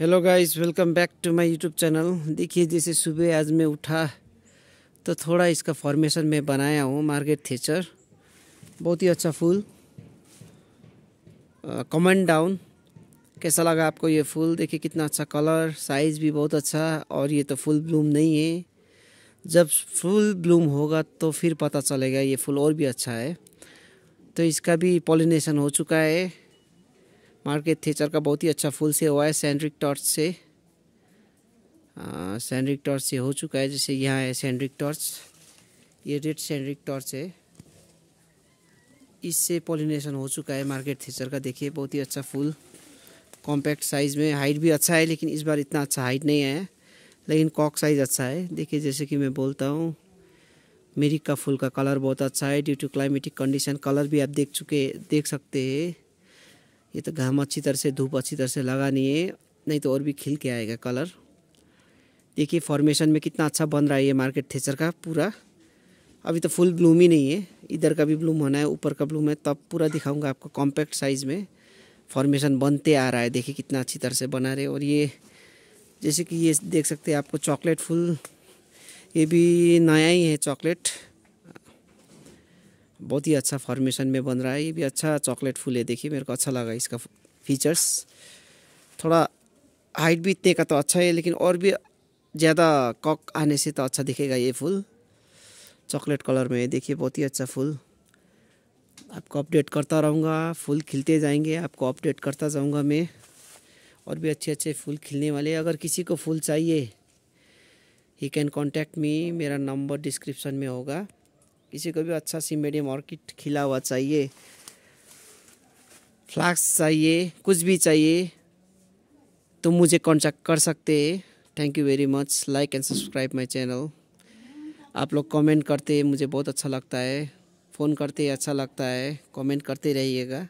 hello guys welcome back to my YouTube channel देखिए जैसे सुबह आज मैं उठा तो थोड़ा इसका फॉर्मेशन मैं बनाया हूँ मार्केट थेचर बहुत ही अच्छा फूल कमेंट डाउन कैसा लगा आपको ये फूल देखिए कितना अच्छा कलर साइज़ भी बहुत अच्छा और ये तो फुल ब्लूम नहीं है जब फुल ब्लूम होगा तो फिर पता चलेगा ये फूल और भी अच्छा है तो इसका भी पॉलिनेशन हो चुका है मार्केट थिएटर का बहुत ही अच्छा फूल से हुआ है सैंड्रिक टॉर्च से सैंड्रिक टॉर्च से हो चुका है जैसे यहाँ है सैंड्रिक टॉर्च ये रेड सैंड्रिक टॉर्च है इससे पॉलिनेशन हो चुका है मार्केट थिएटर का देखिए बहुत ही अच्छा फूल कॉम्पैक्ट साइज़ में हाइट भी अच्छा है लेकिन इस बार इतना अच्छा हाइट नहीं है लेकिन कॉक साइज़ अच्छा है देखिए जैसे कि मैं बोलता हूँ मेरी का फूल का कलर बहुत अच्छा है due to climatic condition colour भी आप देख चुके देख सकते हैं ये तो घाम अच्छी तरह से धूप अच्छी तरह से लगा नहीं है नहीं तो और भी खिल के आएगा कलर देखिए फॉर्मेशन में कितना अच्छा बन रहा है ये मार्केट थेचर का पूरा अभी तो फुल ब्लूम ही नहीं है इधर का भी ब्लूम होना है ऊपर का ब्लूम है तब पूरा दिखाऊंगा आपको कॉम्पैक्ट साइज़ में फॉर्मेशन बनते आ रहा है देखिए कितना अच्छी तरह से बना रहे और ये जैसे कि ये देख सकते हैं आपको चॉकलेट फुल ये भी नया ही है चॉकलेट बहुत ही अच्छा फॉर्मेशन में बन रहा है ये भी अच्छा चॉकलेट फूल है देखिए मेरे को अच्छा लगा इसका फीचर्स थोड़ा हाइट भी इतने का तो अच्छा है लेकिन और भी ज़्यादा कॉक आने से तो अच्छा दिखेगा ये फूल चॉकलेट कलर में देखिए बहुत ही अच्छा फूल आपको अपडेट करता रहूँगा फूल खिलते जाएंगे आपको अपडेट करता जाऊँगा मैं और भी अच्छे अच्छे फूल खिलने वाले अगर किसी को फूल चाहिए ही कैन कॉन्टैक्ट मी मेरा नंबर डिस्क्रिप्शन में होगा किसी को भी अच्छा सी मीडियम ऑर्किड खिला हुआ चाहिए फ्लास्क चाहिए कुछ भी चाहिए तो मुझे कॉन्टैक्ट कर सकते हैं thank you very much like and subscribe my channel आप लोग कमेंट करते मुझे बहुत अच्छा लगता है फ़ोन करते अच्छा लगता है कमेंट करते रहिएगा